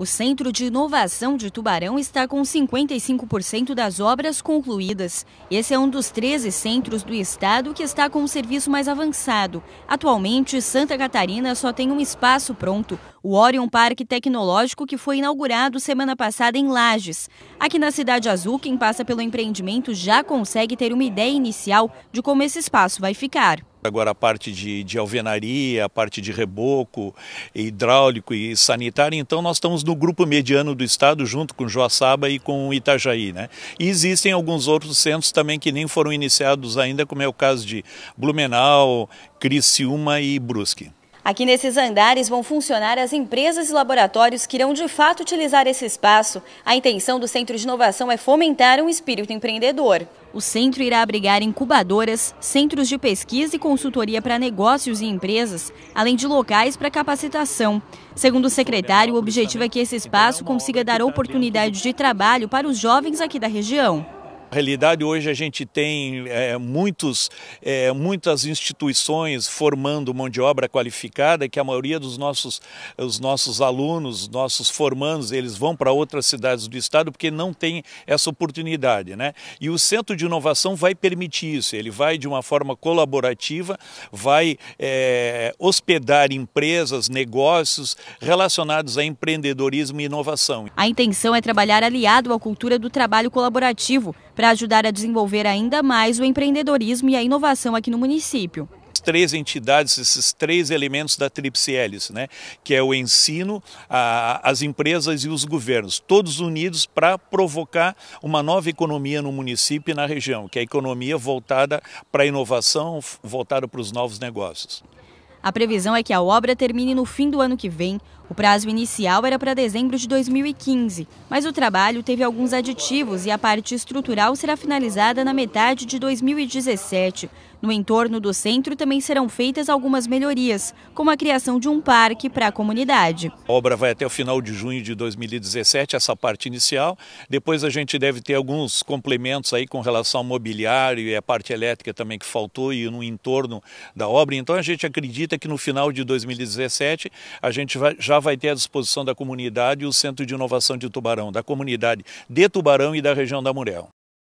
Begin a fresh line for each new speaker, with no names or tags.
O Centro de Inovação de Tubarão está com 55% das obras concluídas. Esse é um dos 13 centros do estado que está com o serviço mais avançado. Atualmente, Santa Catarina só tem um espaço pronto, o Orion Parque Tecnológico, que foi inaugurado semana passada em Lages. Aqui na Cidade Azul, quem passa pelo empreendimento já consegue ter uma ideia inicial de como esse espaço vai ficar
agora a parte de, de alvenaria, a parte de reboco, hidráulico e sanitário. Então nós estamos no grupo mediano do estado junto com Joaçaba e com Itajaí, né? E existem alguns outros centros também que nem foram iniciados ainda, como é o caso de Blumenau, Criciúma e Brusque.
Aqui nesses andares vão funcionar as empresas e laboratórios que irão de fato utilizar esse espaço. A intenção do Centro de Inovação é fomentar um espírito empreendedor. O centro irá abrigar incubadoras, centros de pesquisa e consultoria para negócios e empresas, além de locais para capacitação. Segundo o secretário, o objetivo é que esse espaço consiga dar oportunidade de trabalho para os jovens aqui da região.
Na realidade, hoje a gente tem é, muitos, é, muitas instituições formando mão de obra qualificada, que a maioria dos nossos, os nossos alunos, nossos formandos, eles vão para outras cidades do estado porque não tem essa oportunidade. Né? E o Centro de Inovação vai permitir isso, ele vai de uma forma colaborativa, vai é, hospedar empresas, negócios relacionados a empreendedorismo e inovação.
A intenção é trabalhar aliado à cultura do trabalho colaborativo para ajudar a desenvolver ainda mais o empreendedorismo e a inovação aqui no município
três entidades, esses três elementos da Tripsi hélice, né? que é o ensino, a, as empresas e os governos, todos unidos para provocar uma nova economia no município e na região, que é a economia voltada para a inovação, voltada para os novos negócios.
A previsão é que a obra termine no fim do ano que vem. O prazo inicial era para dezembro de 2015, mas o trabalho teve alguns aditivos e a parte estrutural será finalizada na metade de 2017. No entorno do centro também serão feitas algumas melhorias, como a criação de um parque para a comunidade.
A obra vai até o final de junho de 2017, essa parte inicial. Depois a gente deve ter alguns complementos aí com relação ao mobiliário e a parte elétrica também que faltou e no entorno da obra. Então a gente acredita que no final de 2017 a gente já vai ter à disposição da comunidade o Centro de Inovação de Tubarão, da comunidade de Tubarão e da região da Murel.